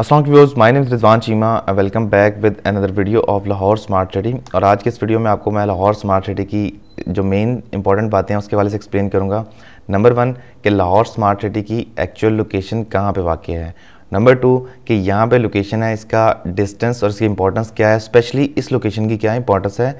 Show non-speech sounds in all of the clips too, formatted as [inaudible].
Aslam viewers my name Rizwan Cheema welcome back with another video of Lahore smart city और आज के इस वीडियो में आपको मैं लाहौर स्मार्ट सिटी की जो मेन इंपॉर्टेंट बातें हैं उसके वाले से एक्सप्लेन करूँगा नंबर वन कि लाहौर स्मार्ट सिटी की एक्चुअल लोकेशन कहाँ पे वाक़ है नंबर टू कि यहाँ पे लोकेशन है इसका डिस्टेंस और इसकी इंपॉर्टेंस क्या है स्पेशली इस लोकेशन की क्या इंपॉर्टेंस है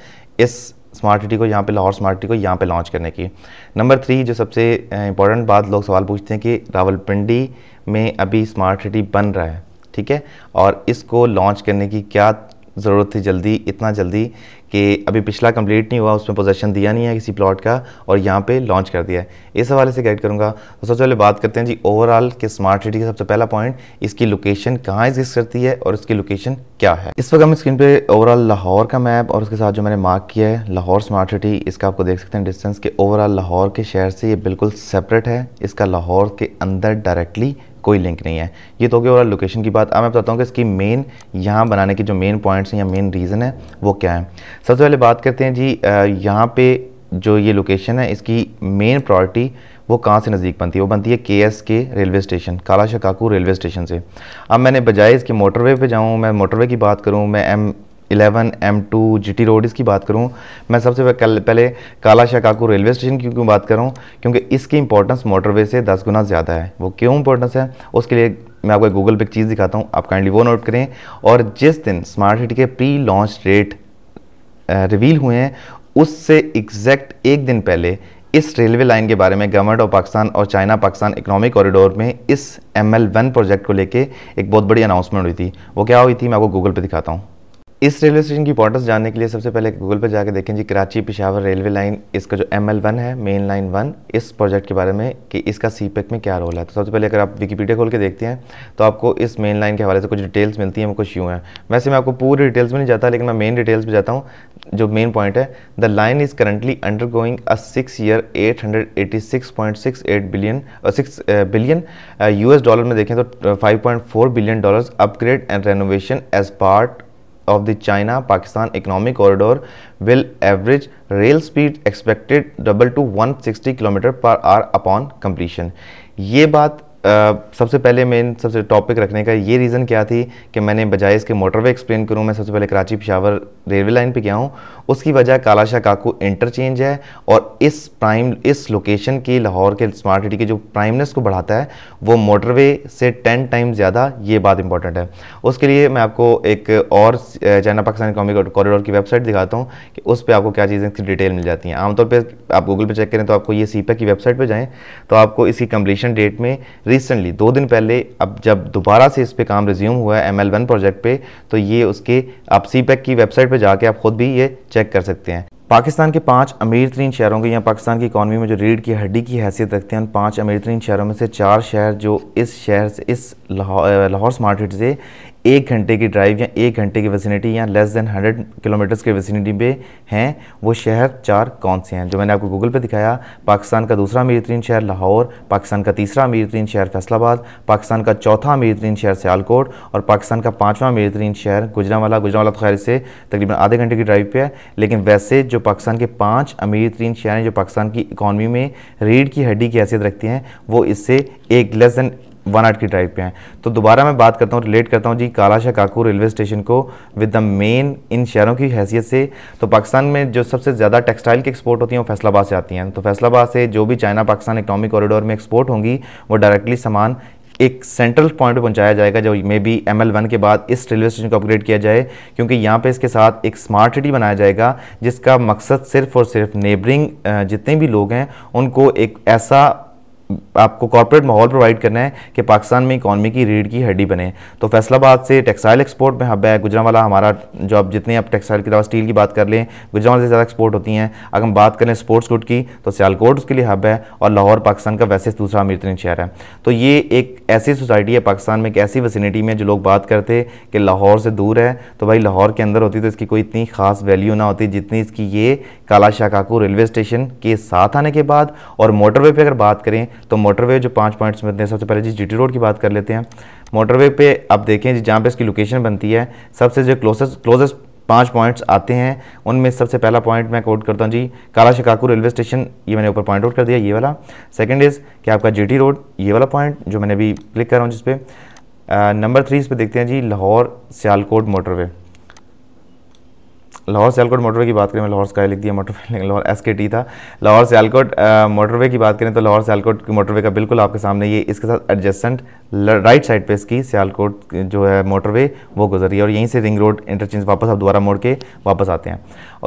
इस स्मार्ट सिटी को यहाँ पे लाहौर स्मार्ट सिटी को यहाँ पे लॉन्च करने की नंबर थ्री जो सबसे इंपॉर्टेंट बात लोग सवाल पूछते हैं कि रावलपिंडी में अभी स्मार्ट सिटी बन रहा है ठीक है और इसको लॉन्च करने की क्या ज़रूरत थी जल्दी इतना जल्दी कि अभी पिछला कंप्लीट नहीं हुआ उसमें पोजेशन दिया नहीं है किसी प्लॉट का और यहाँ पे लॉन्च कर दिया है इस हवाले से गाइड करूँगा तो सबसे पहले बात करते हैं जी ओवरऑल के स्मार्ट सिटी का सबसे पहला पॉइंट इसकी लोकेशन कहाँ एग्जिस्ट करती है और इसकी लोकेशन क्या है इस वक्त हम स्क्रीन पे ओवरऑल लाहौर का मैप और उसके साथ जो मैंने मार्क किया है लाहौर स्मार्ट सिटी इसका आपको देख सकते हैं डिस्टेंस के ओवरऑल लाहौर के शहर से ये बिल्कुल सेपरेट है इसका लाहौर के अंदर डायरेक्टली कोई लिंक नहीं है ये तो हो ओवरऑल लोकेशन की बात अब मैं बताता हूँ कि इसकी मेन यहाँ बनाने के जो मेन पॉइंट्स हैं या मेन रीज़न है वो क्या है सबसे पहले बात करते हैं जी यहाँ पे जो ये लोकेशन है इसकी मेन प्रॉर्टी वो कहाँ से नज़दीक बनती है वो बनती है के एस के रेलवे स्टेशन काला शकाकू रेलवे स्टेशन से अब मैंने बजाय इसके मोटरवे पे जाऊँ मैं मोटरवे की बात करूँ मैं M eleven M two G T road इसकी बात करूँ मैं सबसे पहले काला शकाकू रेलवे स्टेशन की क्यों बात करूँ क्योंकि इसकी इंपॉर्टेंस मोटरवे से दस गुना ज़्यादा है वो क्यों इंपॉर्टेंस है उसके लिए मैं आपको गूगल पे एक चीज़ दिखाता हूँ आप काइंडली वो नोट करें और जिस दिन स्मार्ट सिटी के प्री लॉन्च रेट रिवील हुए हैं उससे एग्जैक्ट एक दिन पहले इस रेलवे लाइन के बारे में गवर्नमेंट ऑफ पाकिस्तान और चाइना पाकिस्तान इकोनॉमिक कॉरिडोर में इस एम एल वन प्रोजेक्ट को लेकर एक बहुत बड़ी अनाउंसमेंट हुई थी वो क्या हुई थी मैं आपको गूगल पे दिखाता हूँ इस रेलवे स्टेशन की इंपॉर्टेंस जानने के लिए सबसे पहले गूगल पर जाकर देखें जी कराची पिशावर रेलवे लाइन इसका जो एम एल वन है मेन लाइन वन इस प्रोजेक्ट के बारे में कि इसका सी पैक e में क्या रोल है तो सबसे पहले अगर आप विकीपीडिया खोल के देखते हैं तो आपको इस मेन लाइन के हवाले से कुछ डिटेल्स मिलती हैं वो कुछ यूँ हैं वैसे मैं आपको पूरी डिटेल्स में नहीं जाता लेकिन मैं मेन डिटेल्स में जाता हूँ जो मेन पॉइंट है the line is currently undergoing a six year eight hundred eighty six point six eight billion और सिक्स बिलियन यू एस डॉलर में देखें तो five point four billion dollar upgrade and renovation as part of the China-Pakistan economic corridor will average rail speed expected double to 160 km per hour upon completion. ye baat सबसे पहले main सबसे topic रखने का ये reason क्या थी कि मैंने बजाय इसके मोटरवे एक्सप्लेन करूँ मैं सबसे पहले कराची पिशावर रेलवे लाइन पे गया हूँ उसकी वजह कालाशाह काकू इंटरचेंज है और इस प्राइम इस लोकेशन की लाहौर के स्मार्ट सिटी के जो प्राइमनेस को बढ़ाता है वो मोटरवे से टेन टाइम ज़्यादा ये बात इंपॉर्टेंट है उसके लिए मैं आपको एक और चाइना पाकिस्तान इकोनॉमिक कॉरिडोर की वेबसाइट दिखाता हूँ कि उस पर आपको क्या चीज़ें इसकी डिटेल मिल जाती हैं आमतौर पर आप गूगल पर चेक करें तो आपको ये सी की वेबसाइट पर जाएँ तो आपको इसकी कम्प्लीशन डेट में रिसेंटली दो दिन पहले अब जब दोबारा से इस पे काम रिज्यूम हुआ है एम एल वन प्रोजेक्ट पे तो ये उसके आप सी पैक e की वेबसाइट पे जाके आप खुद भी ये चेक कर सकते हैं पाकिस्तान के पांच अमीर तरीन शहरों के या पाकिस्तान की इकानमी में जो रीढ़ की हड्डी की हैसियत रखते हैं उन पांच अमीर तरीन शहरों में से चार शहर जो इस शहर से इस लाहौर लाहौर स्मार्ट सिटी से एक घंटे की ड्राइव या एक घंटे की वेसिनिटी या लेस देन हंड्रेड किलोमीटर्स के वेसिनिटी पे हैं वो शहर चार कौन से हैं जो मैंने आपको गूगल पे दिखाया पाकिस्तान का दूसरा अमीर तरीन शहर लाहौर पाकिस्तान का तीसरा अमीर तरीन शहर फैसलाबाद पाकिस्तान का चौथा अमीर तरीन शहर सियालकोट और पाकिस्तान का पाँचवा अमीर तरीन शहर गुजरावाला गुजरावाला तो खैर से तकरीबन आधे घंटे की ड्राइव पर है लेकिन वैसे जो पाकिस्तान के पाँच अमीर तरीन शहर हैं जो पाकिस्तान की इकानमी में रीढ़ की हड्डी की हैसियत रखते हैं वो इससे एक लेस दैन वन आर्ट की ड्राइव पे हैं तो दोबारा मैं बात करता हूँ रिलेट करता हूँ जी कालाशाह काकू रेलवे स्टेशन को विद द मेन इन शहरों की हैसियत से तो पाकिस्तान में जो सबसे ज़्यादा टेक्सटाइल की एक्सपोर्ट होती हैं वो फैसलाबाद से आती हैं तो फैसलाबाद से जो भी चाइना पाकिस्तान इकनॉमिक कॉरिडोर में एक्सपोर्ट होंगी वो डायरेक्टली सामान एक सेंट्रल पॉइंट पर पहुंचाया जाएगा जो maybe M L one के बाद इस रेलवे स्टेशन को अपग्रेड किया जाए क्योंकि यहाँ पे इसके साथ एक स्मार्ट सिटी बनाया जाएगा जिसका मकसद सिर्फ और सिर्फ नेबरिंग जितने भी लोग हैं उनको एक ऐसा आपको कॉरपोरेट माहौल प्रोवाइड करना है कि पाकिस्तान में इकॉनमी की रीढ़ की हड्डी बने तो फैसलाबाद से टेक्सटाइल एक्सपोर्ट में हब है गुजरावाला हमारा जो आप जितने आप टेक्सटाइल की स्टील की बात कर लें गुजरावाला से ज़्यादा एक्सपोर्ट होती हैं अगर हम बात करें स्पोर्ट्स गुड की तो सियालकोट उसके लिए हब है और लाहौर पाकिस्तान का वैसे दूसरा अमीर तरीन शहर है तो ये एक ऐसी सोसाइटी है पाकिस्तान में एक ऐसी वसीनिटी में जो लोग बात करते कि लाहौर से दूर है तो भाई लाहौर के अंदर होती तो इसकी कोई इतनी खास वैल्यू ना होती जितनी इसकी ये काला शाह काकू रेलवे स्टेशन के साथ आने के बाद और मोटरवे पर अगर बात करें तो मोटरवे जो पाँच पॉइंट्स बनते हैं सबसे पहले जी जीटी रोड की बात कर लेते हैं मोटरवे पे आप देखें जी जहाँ पे इसकी लोकेशन बनती है सबसे जो क्लोजेस्ट क्लोजेस्ट पाँच पॉइंट्स आते हैं उनमें सबसे पहला पॉइंट मैं कोट करता हूँ जी काला शिकाकू रेलवे स्टेशन ये मैंने ऊपर पॉइंट आउट कर दिया ये वाला सेकंड इज़ कि आपका जीटी रोड ये वाला पॉइंट जो मैंने अभी क्लिक कर रहा हूँ जिसपे नंबर थ्री इस पर देखते हैं जी लाहौर सियालकोट मोटरवे लाहौर सियालकोट मोटरवे की बात करें मैं लाहौर का लिख दिया मोटरवे लेकिन लाहौर एस के टी था लाहौर सेलकोट मोटरवे की बात करें तो लाहौर की मोटरवे का बिल्कुल आपके सामने ये इसके साथ एडजस्टेंट राइट साइड पे इसकी सियालकोट जो है मोटरवे वो गुजर रही है और यहीं से रिंग रोड इंटरचेंज वापस आप दोबारा मोड़ के वापस आते हैं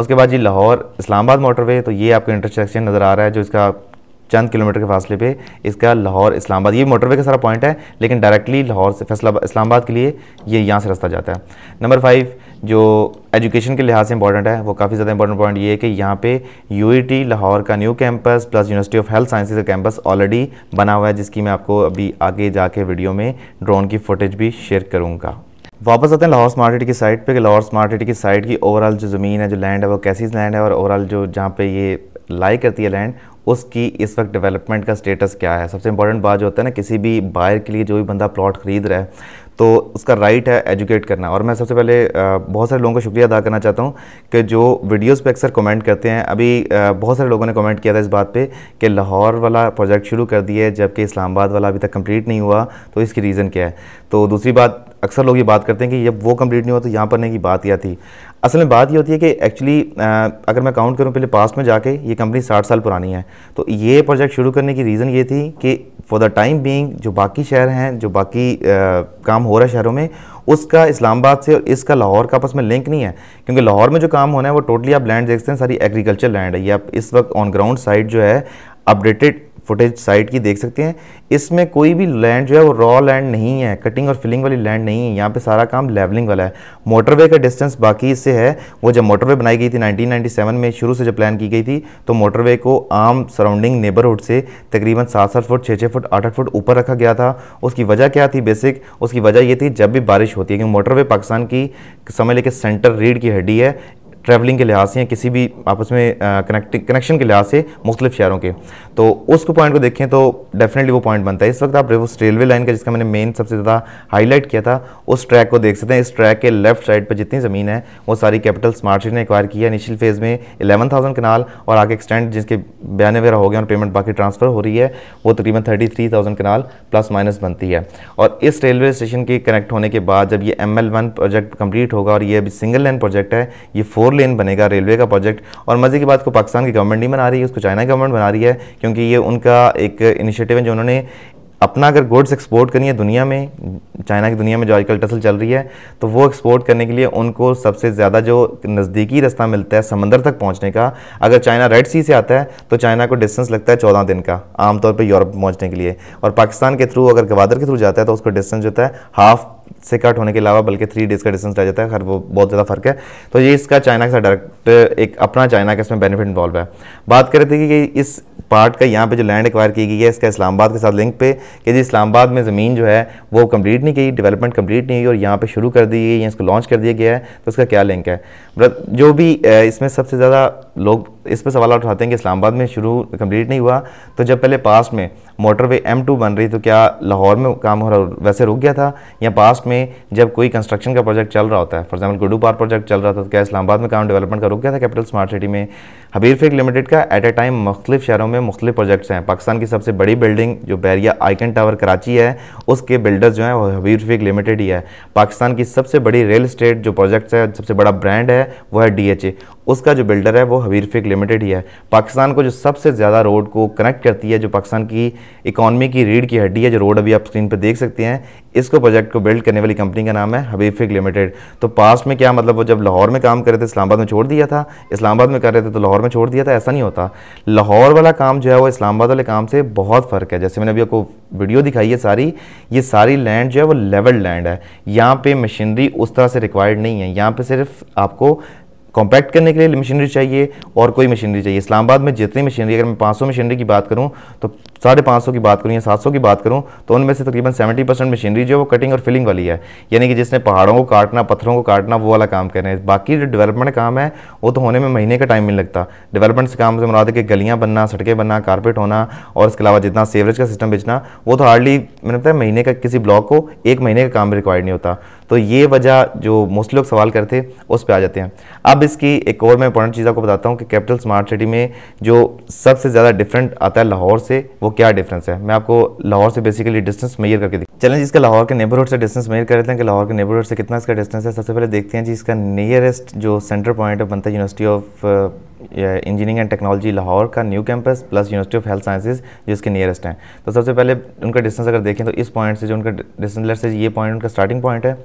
उसके बाद जी लाहौर इस्लामाबाद मोटरवे तो ये आपको इंटरसेक्शन नज़र आ रहा है जो इसका चंद किलोमीटर के फासले पे इसका लाहौर इस्लामाबाद ये मोटरवे का सारा पॉइंट है लेकिन डायरेक्टली लाहौर से फैसला इस्लामाबाद के लिए ये यहाँ से रास्ता जाता है नंबर फाइव जो एजुकेशन के लिहाज से इंपॉर्टेंट है वो काफ़ी ज़्यादा इंपॉर्टेंट पॉइंट ये है कि यहाँ पे यू e लाहौर का new campus plus university of health sciences का कैंपस ऑलरेडी बना हुआ है जिसकी मैं आपको अभी आगे जाके वीडियो में ड्रोन की फुटेज भी शेयर करूँगा वापस आते हैं लाहौर स्मार्ट सिटी की साइट पे कि लाहौर स्मार्ट सिटी की साइट की ओवरऑल जो ज़मीन है जो लैंड है वो कैसी लैंड है और ओवरऑल जो जहाँ पे ये लाई करती है लैंड उसकी इस वक्त डेवलपमेंट का स्टेटस क्या है सबसे इंपॉर्टेंट बात जो होता है ना किसी भी बायर के लिए जो भी बंदा प्लॉट खरीद रहा है तो उसका राइट है एजुकेट करना और मैं सबसे पहले बहुत सारे लोगों का शुक्रिया अदा करना चाहता हूँ कि जो वीडियोस पे अक्सर कमेंट करते हैं अभी बहुत सारे लोगों ने कमेंट किया था इस बात पे कि लाहौर वाला प्रोजेक्ट शुरू कर दिया है जबकि इस्लामाबाद वाला अभी तक कंप्लीट नहीं हुआ तो इसकी रीज़न क्या है तो दूसरी बात अक्सर लोग ये बात करते हैं कि जब वो कम्प्लीट नहीं हुआ तो यहाँ पर नहीं की बात यह थी असल में बात ये होती है कि एक्चुअली अगर मैं काउंट करूँ पहले पास्ट में जाके ये कंपनी साठ साल पुरानी है तो ये प्रोजेक्ट शुरू करने की रीज़न ये थी कि फॉर द टाइम बीइंग जो बाकी शहर हैं जो बाकी आ, काम हो रहा है शहरों में उसका इस्लामाबाद से और इसका लाहौर का आपस में लिंक नहीं है क्योंकि लाहौर में जो काम होना है वो टोटली आप लैंड देखते हैं सारी एग्रीकल्चर लैंड है ये आप इस वक्त ऑन ग्राउंड साइड जो है अपडेटेड फुटेज साइड की देख सकते हैं इसमें कोई भी लैंड जो है वो रॉ लैंड नहीं है कटिंग और फिलिंग वाली लैंड नहीं है यहाँ पे सारा काम लेवलिंग वाला है मोटरवे का डिस्टेंस बाकी इससे है वो जब मोटरवे बनाई गई थी 1997 में शुरू से जब प्लान की गई थी तो मोटरवे को आम सराउंडिंग नेबरहुड से तकरीबन सात सात फुट छः छः फुट आठ आठ फुट ऊपर रखा गया था उसकी वजह क्या थी बेसिक उसकी वजह ये थी जब भी बारिश होती है क्योंकि मोटरवे पाकिस्तान की समय लेके सेंटर रीढ़ की हड्डी है ट्रैवलिंग के लिहाज से या किसी भी आपस में कनेक्टिंग कनेक्शन के लिहाज से मुख्तलिफ शहरों के तो उस पॉइंट को देखें तो डेफिनेटली वो पॉइंट बनता है इस वक्त आप उस रेलवे लाइन का जिसका मैंने मेन सबसे ज़्यादा हाईलाइट किया था उस ट्रैक को देख सकते हैं इस ट्रैक के लेफ्ट साइड पर जितनी ज़मीन है वो सारी कैपिटल स्मार्ट सिटी ने एक्वायर की है इनिशियल फेज़ में इलेवन थाउजेंड कनाल और आगे एक्सटेंड जिसके बयान वगैरह हो गए और पेमेंट बाकी ट्रांसफ़र हो रही है वो तकरीबन thirty three thousand kanal plus minus बनती है और इस रेलवे स्टेशन के कनेक्ट होने के बाद जब ये M L one project complete होगा और ये अभी सिंगल लाइन प्रोजेक्ट है ये फोर फोर लेन बनेगा रेलवे का प्रोजेक्ट और मज़े की बात को पाकिस्तान की गवर्नमेंट नहीं बना रही है उसको चाइना गवर्नमेंट बना रही है क्योंकि ये उनका एक इनिशिएटिव है जो उन्होंने अपना अगर गुड्स एक्सपोर्ट करनी है दुनिया में चाइना की दुनिया में जो आजकल टसल चल रही है तो वो एक्सपोर्ट करने के लिए उनको सबसे ज़्यादा जो नज़दीकी रास्ता मिलता है समंदर तक पहुंचने का अगर चाइना रेड सी से आता है तो चाइना को डिस्टेंस लगता है चौदह दिन का आमतौर पर यूरोप पहुँचने के लिए और पाकिस्तान के थ्रू अगर गवादर के थ्रू जाता है तो उसका डिस्टेंस जो है हाफ से कट होने के अलावा बल्कि थ्री डेज़ का डिस्टेंस रह जाता है खैर वो बहुत ज़्यादा फ़र्क है तो ये इसका चाइना के साथ डायरेक्ट एक अपना चाइना का इसमें बेनिफिट इन्वॉल्व है बात कर रहे थे कि इस पार्ट का यहाँ पे जो लैंड एक्वायर की गई है इसका इस्लामाबाद के साथ लिंक पे कि जी इस्लामाबाद में ज़मीन जो है वो कंप्लीट नहीं की डेवलपमेंट कंप्लीट नहीं हुई और यहाँ पे शुरू कर दी गई या इसको लॉन्च कर दिया गया है तो उसका क्या लिंक है जो भी इसमें सबसे ज़्यादा लोग इस पर सवाल उठाते हैं कि इस्लामाबाद में शुरू कंप्लीट नहीं हुआ तो जब पहले पास्ट में मोटरवे एम टू बन रही तो क्या लाहौर में काम हो रहा वैसे रुक गया था या पास्ट में जब कोई कंस्ट्रक्शन का प्रोजेक्ट चल रहा होता है फॉर एग्जाम्पल गुडू पार प्रोजेक्ट चल रहा था तो क्या इस्लामाबाद में काम डेवलपमेंट का रुक गया था कैपिटल स्मार्ट सिटी में हबीर फेक लिमिटेड का एट ए टाइम मुख्तलिफ शहरों में मुख्तलिफ प्रोजेक्ट्स हैं पाकिस्तान की सबसे बड़ी बिल्डिंग जो बैरिया आइकन टावर कराची है उसके बिल्डर्स जो हैं वो हबीर फेक लिमिटेड ही है पाकिस्तान की सबसे बड़ी रियल इस्टेट जो प्रोजेक्ट्स है सबसे बड़ा ब्रांड है वो है डी उसका जो बिल्डर है वो हबीर फेक लिमिटेड ही है पाकिस्तान को जो सबसे ज़्यादा रोड को कनेक्ट करती है जो पाकिस्तान की इकोनॉमी की रीढ़ की हड्डी है जो रोड अभी आप स्क्रीन पर देख सकते हैं इसको प्रोजेक्ट को बिल्ड करने वाली कंपनी का नाम है हबीफिक लिमिटेड तो पास्ट में क्या मतलब वो जब लाहौर में काम कर रहे थे इस्लामाबाद में छोड़ दिया था इस्लामाबाद में कर रहे थे तो लाहौर में छोड़ दिया था ऐसा नहीं होता लाहौर वाला काम जो है वो इस्लामाबाद वाले काम से बहुत फ़र्क है जैसे मैंने अभी आपको वीडियो दिखाई है सारी ये सारी लैंड जो है वो लेवल लैंड है यहाँ पर मशीनरी उस तरह से रिक्वायर्ड नहीं है यहाँ पर सिर्फ आपको कॉम्पैक्ट करने के लिए मशीनरी चाहिए और कोई मशीनरी चाहिए इस्लामाबाद में जितनी मशीनरी अगर मैं 500 मशीनरी की बात करूं तो साढ़े पाँच की बात करूं या 700 की बात करूं तो उनमें से तकरीबन 70 परसेंट मशीनरी जो है वो कटिंग और फिलिंग वाली है यानी कि जिसने पहाड़ों को काटना पत्थरों को काटना वो वाला काम कर रहे हैं बाकी जो डेवलपमेंट काम है वो तो होने में महीने का टाइम नहीं लगता डेवलपमेंट से काम से मुराद के गलियाँ बनना सड़कें बनना कारपेट होना और इसके अलावा जितना सेवरेज का सिस्टम बेचना वो तो हार्डली मैंने बताया महीने का किसी ब्लॉक को एक महीने का काम रिक्वायर्ड नहीं होता तो ये वजह जो मोस्टली लोग सवाल करते उस पर आ जाते हैं अब अब इसकी एक और मैं इंपॉर्टेंट चीज़ आपको बताता हूँ कि कैपिटल स्मार्ट सिटी में जो सबसे ज़्यादा डिफरेंट आता है लाहौर से वो क्या डिफरेंस है मैं आपको लाहौर से बेसिकली डिस्टेंस मेयर करके दिख चलें इसका लाहौर के नेबरहुड से डिस्टेंस मेयर कर लेते हैं कि लाहौर के नेबरहुड से कितना इसका डिस्टेंस है सबसे पहले देखते हैं जी इसका नियरेस्ट जो सेंटर पॉइंट है बनता है university of engineering and technology Lahore का new campus plus university of health sciences जो इसके नियरेस्ट हैं तो सबसे पहले उनका डिस्टेंस अगर देखें तो इस पॉइंट से जो उनका डिस्टेंस से ये पॉइंट उनका स्टार्टिंग पॉइंट है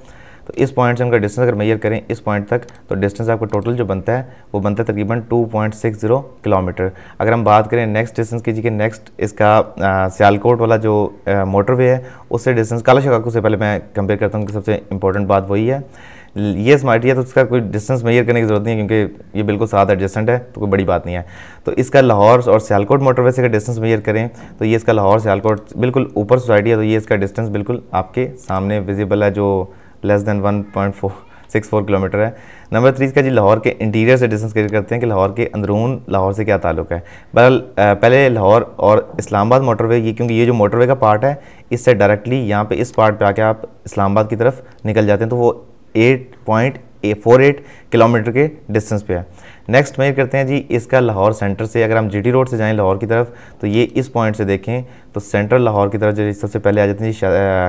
तो इस पॉइंट से उनका डिस्टेंस अगर मेजर करें इस पॉइंट तक तो डिस्टेंस आपका टोटल जो बनता है वो बनता है तकरीबन 2.60 किलोमीटर अगर हम बात करें नेक्स्ट डिस्टेंस की जी कि नेक्स्ट इसका सियालकोट वाला जो मोटरवे है उससे डिस्टेंस काला शिकागो से पहले मैं कंपेयर करता हूँ कि सबसे इंपॉर्टेंट बात वही है ये स्मार्ट है तो इसका कोई डिस्टेंस मेजर करने की ज़रूरत नहीं है क्योंकि ये बिल्कुल साथ एडजस्टेंट है तो कोई बड़ी बात नहीं है तो इसका लाहौर और सियालकोट मोटरवे से का डिस्टेंस मेजर करें तो ये इसका लाहौर सियालकोट बिल्कुल ऊपर सोसाइटी है तो ये इसका डिस्टेंस बिल्कुल आपके सामने विजिबल है जो less than one point four six four kilometre है नंबर थ्री का जी लाहौर के इंटीरियर से डिस्टेंस क्रिएट करते हैं कि लाहौर के अंदरून लाहौर से क्या ताल्लुक है बहरहाल पहले लाहौर और इस्लामाबाद मोटरवे ये क्योंकि ये जो मोटरवे का पार्ट है इससे डायरेक्टली यहाँ पे इस पार्ट पे आके आप इस्लामाबाद की तरफ निकल जाते हैं तो वो eight point four eight kilometre के डिस्टेंस पे है नेक्स्ट मेयर करते हैं जी इसका लाहौर सेंटर से अगर हम जी रोड से जाएँ लाहौर की तरफ तो ये इस पॉइंट से देखें तो सेंट्रल लाहौर की तरफ जो सबसे पहले आ जाती हैं जी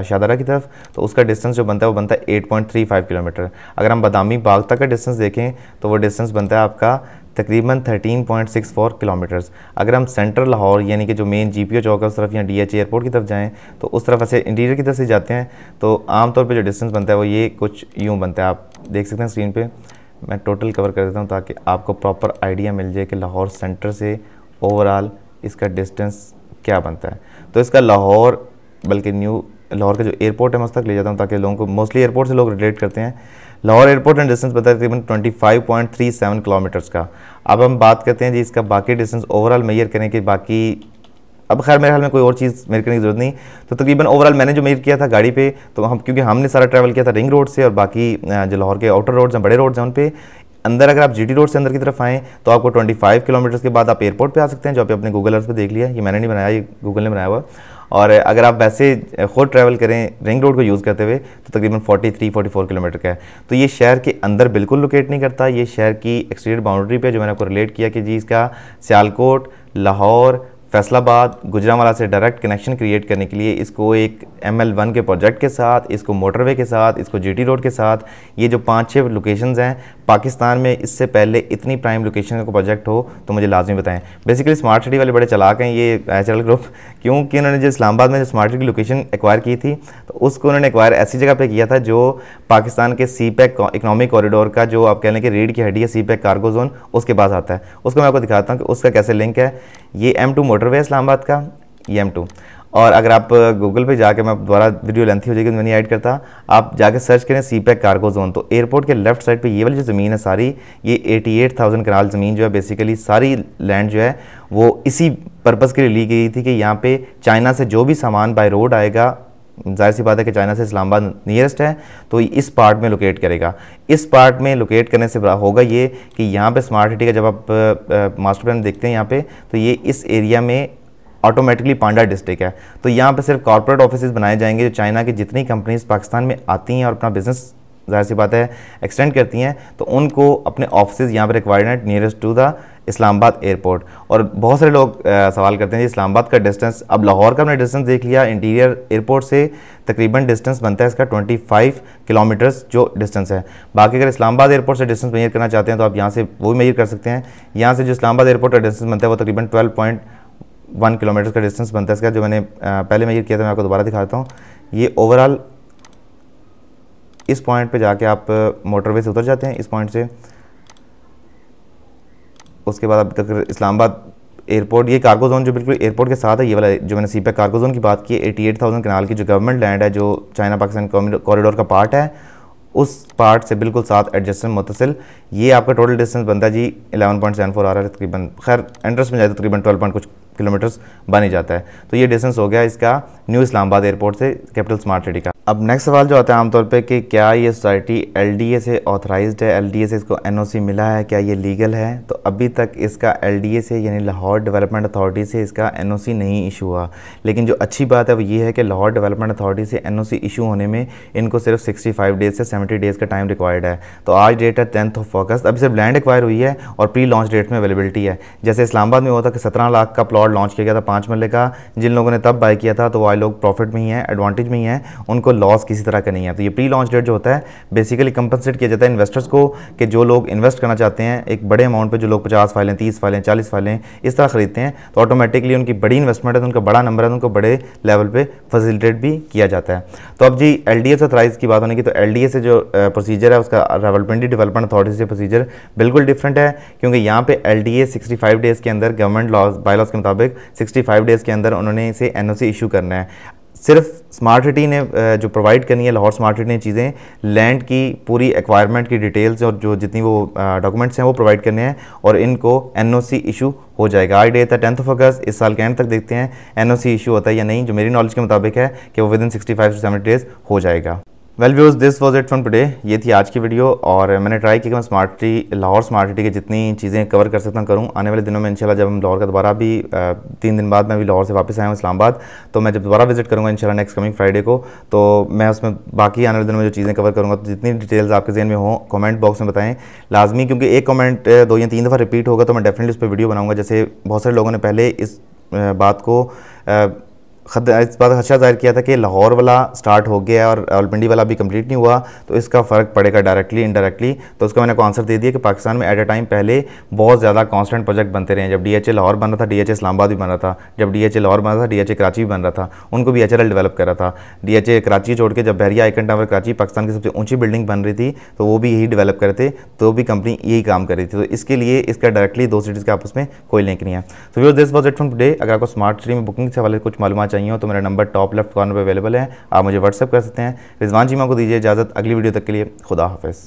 शाहदारा की तरफ तो उसका डिस्टेंस जो बनता है वो बनता है 8.35 किलोमीटर अगर हम बादामी बाग तक का डिस्टेंस देखें तो वो डिस्टेंस बनता है आपका तकरीबन 13.64 किलोमीटर्स अगर हम सेंट्रल लाहौर यानी कि जो मेन जीपीओ चौक है उस तरफ या डीएच एयरपोर्ट की तरफ जाएँ तो उस तरफ ऐसे इंटीरियर की तरफ से जाते हैं तो आमतौर पर जो डिस्टेंस बनता है वो ये कुछ यूँ बनता है आप देख सकते हैं स्क्रीन पर मैं टोटल कवर कर देता हूँ ताकि आपको प्रॉपर आइडिया मिल जाए कि लाहौर सेंटर से ओवरऑल इसका डिस्टेंस क्या बनता है तो इसका लाहौर बल्कि न्यू लाहौर का जो एयरपोर्ट है मैं उस तक ले जाता हूँ ताकि लोगों को मोस्टली एयरपोर्ट से लोग रिलेट करते हैं Lahore airport and distance five point तकरीबन 25.37 किलोमीटर्स का अब हम बात करते हैं जी इसका बाकी डिस्टेंस ओवरऑल मेयर करें कि बाकी अब खैर मेरे ख्याल में कोई और चीज़ मेरे करने की जरूरत नहीं तो तकरीबन ओवरऑल मैंने जो मेयर किया था गाड़ी पे तो हम क्योंकि हमने सारा ट्रैवल किया था रिंग रोड से और बाकी जो लाहौर के आउटर रोड्स हैं बड़े रोड्स हैं उन पर अंदर अगर आप जीटी रोड से अंदर की तरफ आएँ तो आपको 25 किलोमीटर्स के बाद आप एयरपोर्ट पे आ सकते हैं जो आप अपने गूगल अर्थ पे देख लिया ये मैंने नहीं बनाया ये गूगल ने बनाया हुआ और अगर आप वैसे खुद ट्रैवल करें रिंग रोड को यूज़ करते हुए तो तकरीबन 43 44 किलोमीटर का है तो ये शहर के अंदर बिल्कुल लोकेट नहीं करता ये शहर की एक्सटीरियर बाउंड्री पर जो मैंने आपको रिलेट किया कि जी इसका सियालकोट लाहौर फैसलाबाद गुजरावाला से डायरेक्ट कनेक्शन क्रिएट करने के लिए इसको एक एम एल वन के प्रोजेक्ट के साथ इसको मोटरवे के साथ इसको जी टी रोड के साथ ये जो पाँच छः लोकेशंस हैं पाकिस्तान में इससे पहले इतनी प्राइम लोकेशन का प्रोजेक्ट हो तो मुझे लाजमी बताएं बेसिकली स्मार्ट सिटी वाले बड़े चलाक हैं ये एच ग्रुप [laughs] क्योंकि उन्होंने जो इस्लामाबाद में जो स्मार्ट सिटी की लोकेशन एक्वायर की थी तो उसको उन्होंने एक्वायर ऐसी जगह पर किया था जो पाकिस्तान के सी पैक इकोनॉमिक कॉरिडोर का जो आप कह लें कि रीढ़ की हड्डी है सी पैक कार्गो जोन उसके पास आता है उसको मैं आपको दिखाता हूँ कि उसका कैसे लिंक है ये एम टू मोटरवे इस्लामाबाद का ये एम टू और अगर आप गूगल पे जाके मैं दोबारा वीडियो लेंथी हो जाएगी तो मैं नहीं ऐड करता आप जाके सर्च करें सी पैक कार्गो जोन तो एयरपोर्ट के लेफ्ट साइड पे ये वाली जो ज़मीन है सारी ये 88,000 कनाल ज़मीन जो है बेसिकली सारी लैंड जो है वो इसी पर्पस के लिए ली गई थी कि यहाँ पे चाइना से जो भी सामान बाय रोड आएगा जाहिर सी बात है कि चाइना से इस्लामाबाद नियरेस्ट है तो इस पार्ट में लोकेट करेगा इस पार्ट में लोकेट करने से होगा ये कि यहाँ पे स्मार्ट सिटी का जब आप मास्टर प्लान देखते हैं यहाँ पे तो ये इस एरिया में ऑटोमेटिकली पांडा डिस्ट्रिक्ट है तो यहाँ पे सिर्फ कॉर्पोरेट ऑफिस बनाए जाएंगे जो चाइना की जितनी कंपनीज पाकिस्तान में आती हैं और अपना बिजनेस जाहिर सी बात है एक्सटेंड करती हैं तो उनको अपने ऑफिस यहाँ पर रिक्वायर्ड हैं nearest to the Islamabad airport और बहुत सारे लोग आ, सवाल करते हैं जी इस्लामाबाद का डिस्टेंस अब लाहौर का हमने डिस्टेंस देख लिया इंटीरियर एयरपोर्ट से तकरीबन डिस्टेंस बनता है इसका 25 किलोमीटर्स जो डिस्टेंस है बाकी अगर इस्लामाबाद एयरपोर्ट से डिस्टेंस मेयर करना चाहते हैं तो आप यहाँ से वो भी मेयर कर सकते हैं यहाँ से जो इस्लामाबाद एयरपोर्ट का डिस्टेंस बनता है वो तकरीबन ट्वेल्व पॉइंट वन किलोमीटर का डिस्टेंस बनता है इसका जो मैंने पहले मेयर किया था मैं आपको दोबारा दिखाता हूँ ये ओवरऑल इस पॉइंट पे जाके आप मोटरवे से उतर जाते हैं इस पॉइंट से उसके बाद अब तक इस्लामाबाद एयरपोर्ट ये कार्गो जोन जो बिल्कुल एयरपोर्ट के साथ है ये वाला जो मैंने सी पे कार्गो जोन की बात की एटी एट थाउजेंड कनाल की जो गवर्नमेंट लैंड है जो चाइना पाकिस्तान कॉरिडोर का पार्ट है उस पार्ट से बिल्कुल साथ एडजस्टमेंट मुतसिल ये आपका टोटल डिस्टेंस बनता है जी 11.74 आ रहा है तकरीबन खैर एंट्रेंस में जाए तो तकरीबन 12 पॉइंट कुछ किलोमीटर्स बन ही जाता है तो ये डिस्टेंस हो गया इसका न्यू इस्लामाबाद एयरपोर्ट से कैपिटल स्मार्ट सिटी का अब नेक्स्ट सवाल जो आता है आमतौर पे कि क्या ये सोसाइटी एल से ऑथराइज है एल से इसको एन मिला है क्या ये लीगल है तो अभी तक इसका एल से यानी लाहौर डेवलपमेंट अथॉरिटी से इसका एन नहीं इशू हुआ लेकिन जो अच्छी बात है वो ये है कि लाहौर डेवलपमेंट अथॉरिटी से एन इशू होने में इनको सिर्फ फाइव डेज से सेवेंटी डेज़ का टाइम रिक्वायर्ड है तो आज डेट है टेंथ ऑफ अगस्त अभी सिर्फ लैंड एक्वायर हुई है और प्री लॉन्च डेट में अवेलेबिलिटी है जैसे इस्लामाबाद में हुआ था कि सत्रह लाख का प्लॉट रिकॉर्ड लॉन्च किया गया था पाँच मरले का जिन लोगों ने तब बाय किया था तो वह लोग प्रॉफिट में ही हैं एडवांटेज में ही हैं उनको लॉस किसी तरह का नहीं है तो ये प्री लॉन्च डेट जो होता है बेसिकली कंपनसेट किया जाता है इन्वेस्टर्स को कि जो लोग इन्वेस्ट करना चाहते हैं एक बड़े अमाउंट पर जो लोग पचास फाइलें तीस फाइलें चालीस फाइलें इस तरह खरीदते हैं तो ऑटोमेटिकली उनकी बड़ी इन्वेस्टमेंट है तो उनका बड़ा नंबर है तो उनको बड़े लेवल पर फैसिलिटेट भी किया जाता है तो अब जी एल डी ऑथराइज की बात होने की तो एल डी से जो प्रोसीजर है उसका रावलपिंडी डेवलपमेंट अथॉरिटी से प्रोसीजर बिल्कुल डिफरेंट है क्योंकि यहाँ पे L D A sixty five days के अंदर गवर्नमेंट लॉज बायलॉज के मुताबिक मुताबिक 65 डेज़ के अंदर उन्होंने इसे एन इशू करना है सिर्फ स्मार्ट सिटी ने जो प्रोवाइड करनी है लाहौर स्मार्ट सिटी ने चीज़ें लैंड की पूरी एक्वायरमेंट की डिटेल्स और जो जितनी वो डॉक्यूमेंट्स हैं वो प्रोवाइड करने हैं और इनको एनओसी इशू हो जाएगा आज डेट है टेंथ ऑफ अगस्त इस साल के एंड तक देखते हैं एनओसी इशू होता है या नहीं जो मेरी नॉलेज के मुताबिक है कि वो within sixty five to seventy days हो जाएगा well viewers this was it from today ये थी आज की वीडियो और मैंने ट्राई किया कि मैं स्मार्ट लाहौर स्मार्ट सिटी के जितनी चीज़ें कवर कर सकता करूँ आने वाले दिनों में इंशाल्लाह जब हम लाहौर का दोबारा भी तीन दिन बाद मैं भी लाहौर से वापस आया हूँ इस्लामाबाद तो मैं जब दोबारा विजिट करूँगा इंशाल्लाह नेक्स्ट कमिंग फ्राइडे को तो मैं उसमें बाकी आने वाले दिनों में जो चीज़ें कवर करूँगा तो जितनी डिटेल्स आपके जेहन में हों कमेंट बॉक्स में बताएं लाजमी क्योंकि एक कमेंट दो या तीन दफ़ा रिपीट होगा तो मैं डेफिनेटली उस पर वीडियो बनाऊँगा जैसे बहुत सारे लोगों ने पहले इस बात को खद इस बात खदशा जाहिर किया था कि लाहौर वाला स्टार्ट हो गया और ऑलपिंडी वाला भी कंप्लीट नहीं हुआ तो इसका फ़र्क पड़ेगा डायरेक्टली इनडायरेक्टली तो उसका मैंने आंसर दे दिया कि पाकिस्तान में एट अ टाइम पहले बहुत ज़्यादा कॉन्स्टेंट प्रोजेक्ट बनते रहे जब डी एच ए लाहौर बन रहा था डी एच इस्लामाबाद भी बन रहा था जब डी एच ए लाहौर बन रहा था डी एच ए कराची भी बन रहा था उनको भी एच एल एल डेवलप कर रहा था डी एच ए कराची छोड़ के जब बहरिया आइकन टावर कराची पाकिस्तान की सबसे ऊँची बिल्डिंग बन रही थी तो वो भी यही डेवलप कर रहे थे तो भी कंपनी यही काम कर रही थी तो इसके लिए इसका डायरेक्टली दो सिटीज़ के आपस में कोई लिंक नहीं है so this was it from today अगर आपको स्मार्ट सिटी में बुकिंग से वाले कुछ मालूम चाहिए चाहिए हो तो मेरा नंबर टॉप लेफ्ट कॉर्नर पर अवेलेबल है आप मुझे व्हाट्सअप कर सकते हैं रिजवान जी मैं को दीजिए इजाज़त अगली वीडियो तक के लिए खुदा हाफिज़